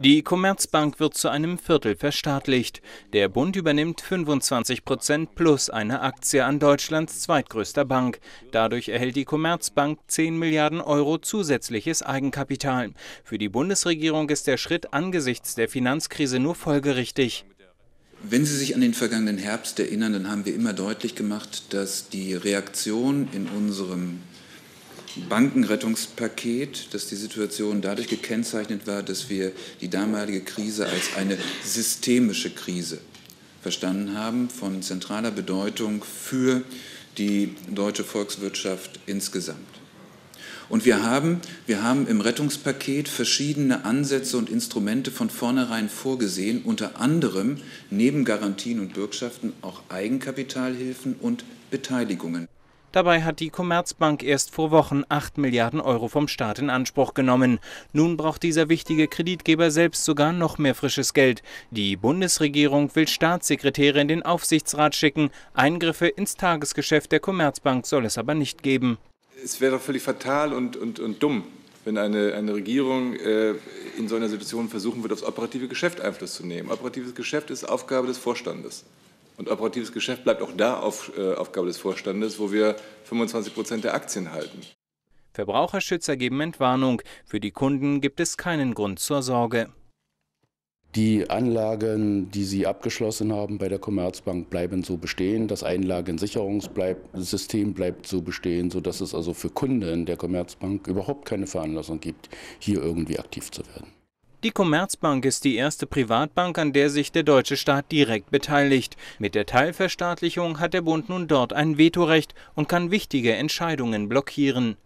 Die Commerzbank wird zu einem Viertel verstaatlicht. Der Bund übernimmt 25 Prozent plus eine Aktie an Deutschlands zweitgrößter Bank. Dadurch erhält die Commerzbank 10 Milliarden Euro zusätzliches Eigenkapital. Für die Bundesregierung ist der Schritt angesichts der Finanzkrise nur folgerichtig. Wenn Sie sich an den vergangenen Herbst erinnern, dann haben wir immer deutlich gemacht, dass die Reaktion in unserem Bankenrettungspaket, dass die Situation dadurch gekennzeichnet war, dass wir die damalige Krise als eine systemische Krise verstanden haben, von zentraler Bedeutung für die deutsche Volkswirtschaft insgesamt. Und wir haben, wir haben im Rettungspaket verschiedene Ansätze und Instrumente von vornherein vorgesehen, unter anderem neben Garantien und Bürgschaften auch Eigenkapitalhilfen und Beteiligungen. Dabei hat die Commerzbank erst vor Wochen 8 Milliarden Euro vom Staat in Anspruch genommen. Nun braucht dieser wichtige Kreditgeber selbst sogar noch mehr frisches Geld. Die Bundesregierung will Staatssekretäre in den Aufsichtsrat schicken. Eingriffe ins Tagesgeschäft der Commerzbank soll es aber nicht geben. Es wäre doch völlig fatal und, und, und dumm, wenn eine, eine Regierung äh, in so einer Situation versuchen würde, aufs operative Geschäft Einfluss zu nehmen. Operatives Geschäft ist Aufgabe des Vorstandes. Und operatives Geschäft bleibt auch da auf, äh, Aufgabe des Vorstandes, wo wir 25 Prozent der Aktien halten. Verbraucherschützer geben Entwarnung. Für die Kunden gibt es keinen Grund zur Sorge. Die Anlagen, die Sie abgeschlossen haben bei der Commerzbank, bleiben so bestehen. Das Einlagensicherungssystem bleibt so bestehen, sodass es also für Kunden der Commerzbank überhaupt keine Veranlassung gibt, hier irgendwie aktiv zu werden. Die Commerzbank ist die erste Privatbank, an der sich der deutsche Staat direkt beteiligt. Mit der Teilverstaatlichung hat der Bund nun dort ein Vetorecht und kann wichtige Entscheidungen blockieren.